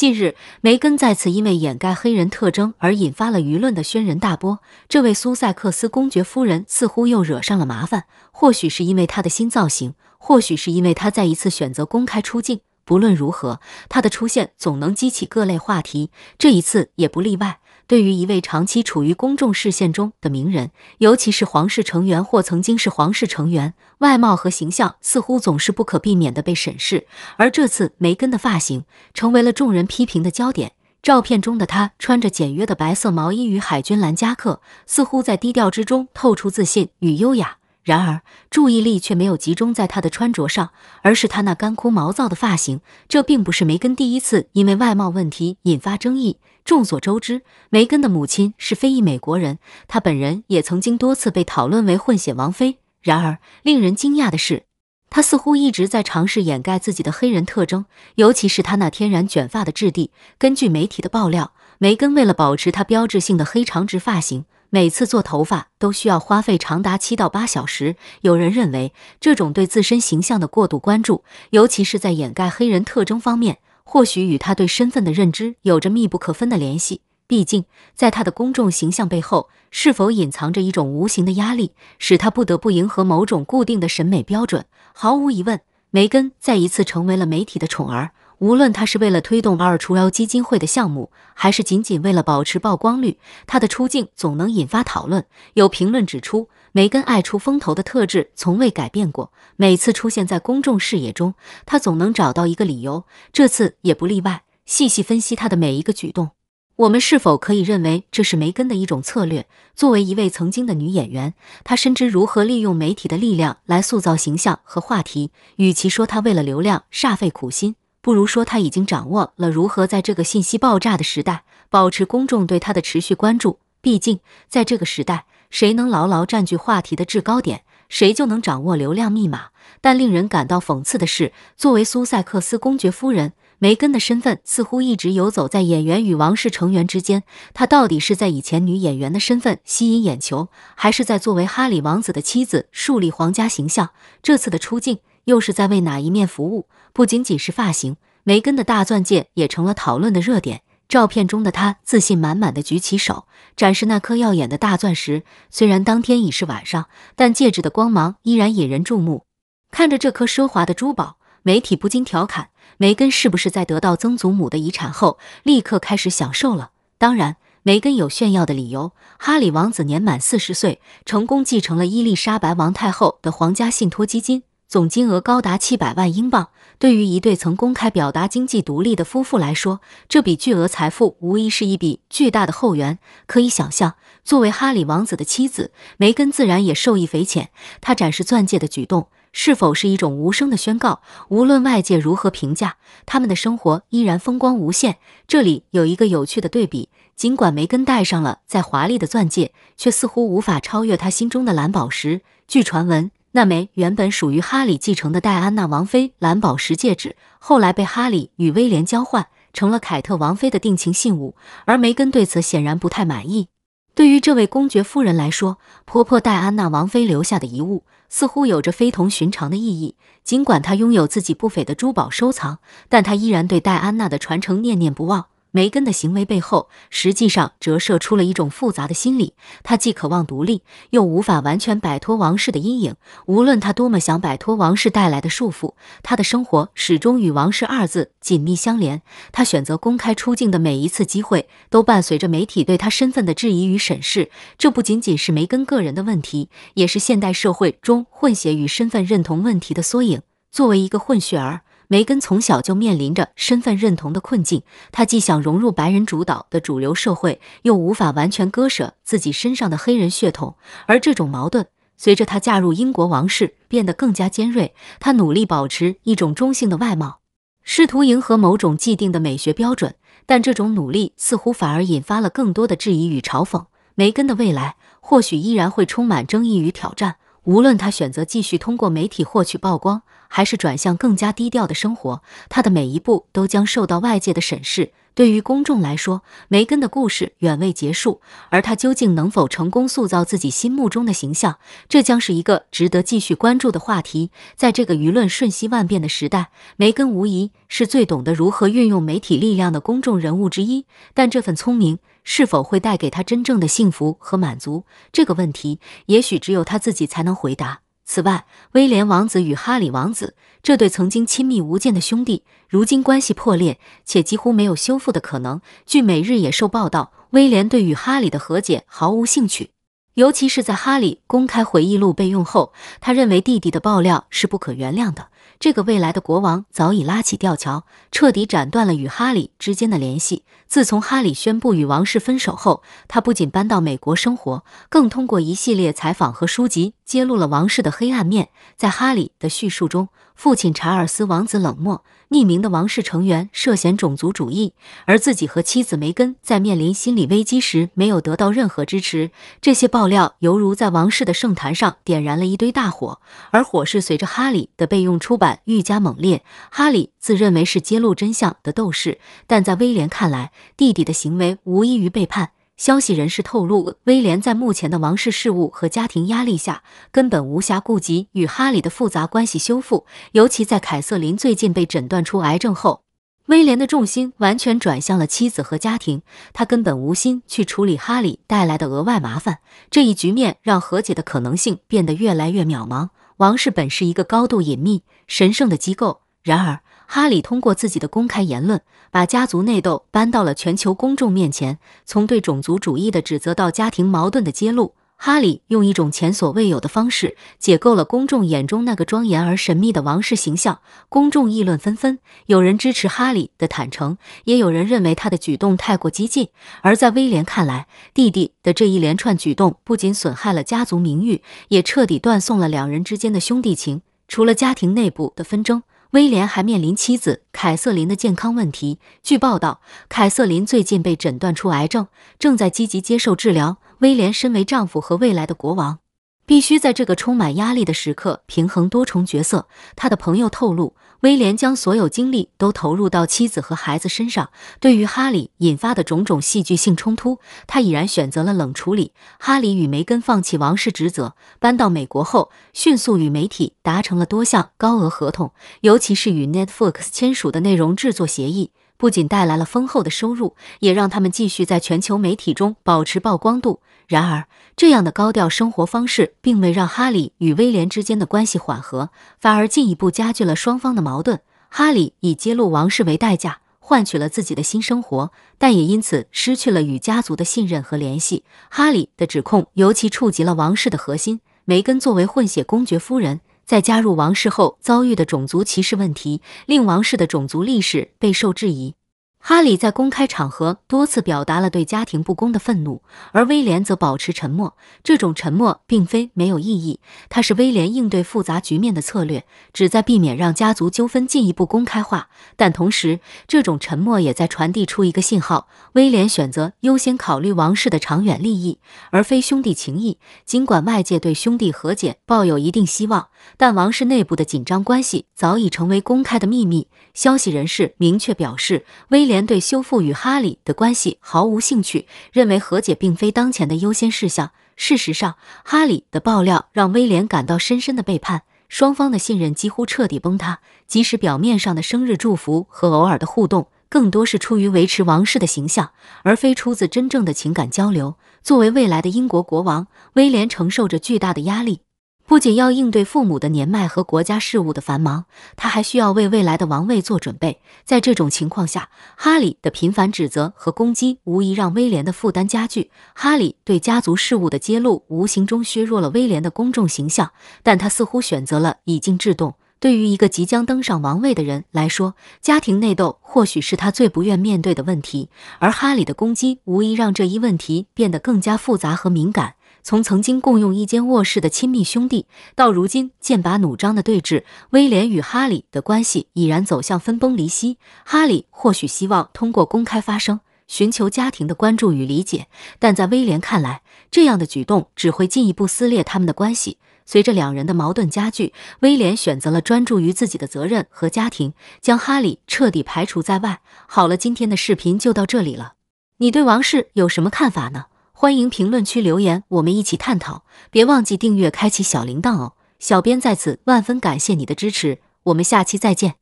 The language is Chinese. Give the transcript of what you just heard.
近日，梅根再次因为掩盖黑人特征而引发了舆论的轩然大波。这位苏塞克斯公爵夫人似乎又惹上了麻烦，或许是因为她的新造型，或许是因为她再一次选择公开出镜。不论如何，她的出现总能激起各类话题，这一次也不例外。对于一位长期处于公众视线中的名人，尤其是皇室成员或曾经是皇室成员，外貌和形象似乎总是不可避免地被审视。而这次梅根的发型成为了众人批评的焦点。照片中的她穿着简约的白色毛衣与海军蓝夹克，似乎在低调之中透出自信与优雅。然而，注意力却没有集中在她的穿着上，而是她那干枯毛躁的发型。这并不是梅根第一次因为外貌问题引发争议。众所周知，梅根的母亲是非裔美国人，她本人也曾经多次被讨论为混血王妃。然而，令人惊讶的是，她似乎一直在尝试掩盖自己的黑人特征，尤其是她那天然卷发的质地。根据媒体的爆料，梅根为了保持她标志性的黑长直发型。每次做头发都需要花费长达七到八小时。有人认为，这种对自身形象的过度关注，尤其是在掩盖黑人特征方面，或许与他对身份的认知有着密不可分的联系。毕竟，在他的公众形象背后，是否隐藏着一种无形的压力，使他不得不迎合某种固定的审美标准？毫无疑问，梅根再一次成为了媒体的宠儿。无论他是为了推动二除幺基金会的项目，还是仅仅为了保持曝光率，他的出镜总能引发讨论。有评论指出，梅根爱出风头的特质从未改变过。每次出现在公众视野中，他总能找到一个理由，这次也不例外。细细分析他的每一个举动，我们是否可以认为这是梅根的一种策略？作为一位曾经的女演员，她深知如何利用媒体的力量来塑造形象和话题。与其说他为了流量煞费苦心。不如说他已经掌握了如何在这个信息爆炸的时代保持公众对他的持续关注。毕竟，在这个时代，谁能牢牢占据话题的制高点，谁就能掌握流量密码。但令人感到讽刺的是，作为苏塞克斯公爵夫人，梅根的身份似乎一直游走在演员与王室成员之间。她到底是在以前女演员的身份吸引眼球，还是在作为哈里王子的妻子树立皇家形象？这次的出镜。又是在为哪一面服务？不仅仅是发型，梅根的大钻戒也成了讨论的热点。照片中的她自信满满地举起手，展示那颗耀眼的大钻石。虽然当天已是晚上，但戒指的光芒依然引人注目。看着这颗奢华的珠宝，媒体不禁调侃：梅根是不是在得到曾祖母的遗产后，立刻开始享受了？当然，梅根有炫耀的理由。哈里王子年满四十岁，成功继承了伊丽莎白王太后的皇家信托基金。总金额高达七百万英镑，对于一对曾公开表达经济独立的夫妇来说，这笔巨额财富无疑是一笔巨大的后援。可以想象，作为哈里王子的妻子，梅根自然也受益匪浅。她展示钻戒的举动，是否是一种无声的宣告？无论外界如何评价，他们的生活依然风光无限。这里有一个有趣的对比：尽管梅根戴上了再华丽的钻戒，却似乎无法超越她心中的蓝宝石。据传闻。那枚原本属于哈里继承的戴安娜王妃蓝宝石戒指，后来被哈里与威廉交换，成了凯特王妃的定情信物。而梅根对此显然不太满意。对于这位公爵夫人来说，婆婆戴安娜王妃留下的遗物似乎有着非同寻常的意义。尽管她拥有自己不菲的珠宝收藏，但她依然对戴安娜的传承念念不忘。梅根的行为背后，实际上折射出了一种复杂的心理。他既渴望独立，又无法完全摆脱王室的阴影。无论他多么想摆脱王室带来的束缚，他的生活始终与“王室”二字紧密相连。他选择公开出镜的每一次机会，都伴随着媒体对他身份的质疑与审视。这不仅仅是梅根个人的问题，也是现代社会中混血与身份认同问题的缩影。作为一个混血儿，梅根从小就面临着身份认同的困境，她既想融入白人主导的主流社会，又无法完全割舍自己身上的黑人血统。而这种矛盾随着她嫁入英国王室变得更加尖锐。她努力保持一种中性的外貌，试图迎合某种既定的美学标准，但这种努力似乎反而引发了更多的质疑与嘲讽。梅根的未来或许依然会充满争议与挑战，无论她选择继续通过媒体获取曝光。还是转向更加低调的生活，他的每一步都将受到外界的审视。对于公众来说，梅根的故事远未结束，而他究竟能否成功塑造自己心目中的形象，这将是一个值得继续关注的话题。在这个舆论瞬息万变的时代，梅根无疑是最懂得如何运用媒体力量的公众人物之一。但这份聪明是否会带给他真正的幸福和满足，这个问题也许只有他自己才能回答。此外，威廉王子与哈里王子这对曾经亲密无间的兄弟，如今关系破裂，且几乎没有修复的可能。据《每日野兽》报道，威廉对与哈里的和解毫无兴趣，尤其是在哈里公开回忆录备用后，他认为弟弟的爆料是不可原谅的。这个未来的国王早已拉起吊桥，彻底斩断了与哈里之间的联系。自从哈里宣布与王室分手后，他不仅搬到美国生活，更通过一系列采访和书籍。揭露了王室的黑暗面。在哈里的叙述中，父亲查尔斯王子冷漠，匿名的王室成员涉嫌种族主义，而自己和妻子梅根在面临心理危机时没有得到任何支持。这些爆料犹如在王室的圣坛上点燃了一堆大火，而火势随着哈里的被用出版愈加猛烈。哈里自认为是揭露真相的斗士，但在威廉看来，弟弟的行为无异于背叛。消息人士透露，威廉在目前的王室事务和家庭压力下，根本无暇顾及与哈里的复杂关系修复。尤其在凯瑟琳最近被诊断出癌症后，威廉的重心完全转向了妻子和家庭，他根本无心去处理哈里带来的额外麻烦。这一局面让和解的可能性变得越来越渺茫。王室本是一个高度隐秘、神圣的机构，然而。哈里通过自己的公开言论，把家族内斗搬到了全球公众面前。从对种族主义的指责到家庭矛盾的揭露，哈里用一种前所未有的方式解构了公众眼中那个庄严而神秘的王室形象。公众议论纷纷，有人支持哈里的坦诚，也有人认为他的举动太过激进。而在威廉看来，弟弟的这一连串举动不仅损害了家族名誉，也彻底断送了两人之间的兄弟情。除了家庭内部的纷争。威廉还面临妻子凯瑟琳的健康问题。据报道，凯瑟琳最近被诊断出癌症，正在积极接受治疗。威廉身为丈夫和未来的国王。必须在这个充满压力的时刻平衡多重角色。他的朋友透露，威廉将所有精力都投入到妻子和孩子身上。对于哈里引发的种种戏剧性冲突，他已然选择了冷处理。哈里与梅根放弃王室职责，搬到美国后，迅速与媒体达成了多项高额合同，尤其是与 Netflix 签署的内容制作协议。不仅带来了丰厚的收入，也让他们继续在全球媒体中保持曝光度。然而，这样的高调生活方式，并未让哈里与威廉之间的关系缓和，反而进一步加剧了双方的矛盾。哈里以揭露王室为代价，换取了自己的新生活，但也因此失去了与家族的信任和联系。哈里的指控尤其触及了王室的核心，梅根作为混血公爵夫人。在加入王室后遭遇的种族歧视问题，令王室的种族历史备受质疑。哈里在公开场合多次表达了对家庭不公的愤怒，而威廉则保持沉默。这种沉默并非没有意义，它是威廉应对复杂局面的策略，旨在避免让家族纠纷进一步公开化。但同时，这种沉默也在传递出一个信号：威廉选择优先考虑王室的长远利益，而非兄弟情谊。尽管外界对兄弟和解抱有一定希望。但王室内部的紧张关系早已成为公开的秘密。消息人士明确表示，威廉对修复与哈里的关系毫无兴趣，认为和解并非当前的优先事项。事实上，哈里的爆料让威廉感到深深的背叛，双方的信任几乎彻底崩塌。即使表面上的生日祝福和偶尔的互动，更多是出于维持王室的形象，而非出自真正的情感交流。作为未来的英国国王，威廉承受着巨大的压力。不仅要应对父母的年迈和国家事务的繁忙，他还需要为未来的王位做准备。在这种情况下，哈里的频繁指责和攻击无疑让威廉的负担加剧。哈里对家族事务的揭露，无形中削弱了威廉的公众形象。但他似乎选择了以静制动。对于一个即将登上王位的人来说，家庭内斗或许是他最不愿面对的问题。而哈里的攻击，无疑让这一问题变得更加复杂和敏感。从曾经共用一间卧室的亲密兄弟，到如今剑拔弩张的对峙，威廉与哈里的关系已然走向分崩离析。哈里或许希望通过公开发声，寻求家庭的关注与理解，但在威廉看来，这样的举动只会进一步撕裂他们的关系。随着两人的矛盾加剧，威廉选择了专注于自己的责任和家庭，将哈里彻底排除在外。好了，今天的视频就到这里了。你对王室有什么看法呢？欢迎评论区留言，我们一起探讨。别忘记订阅、开启小铃铛哦！小编在此万分感谢你的支持，我们下期再见。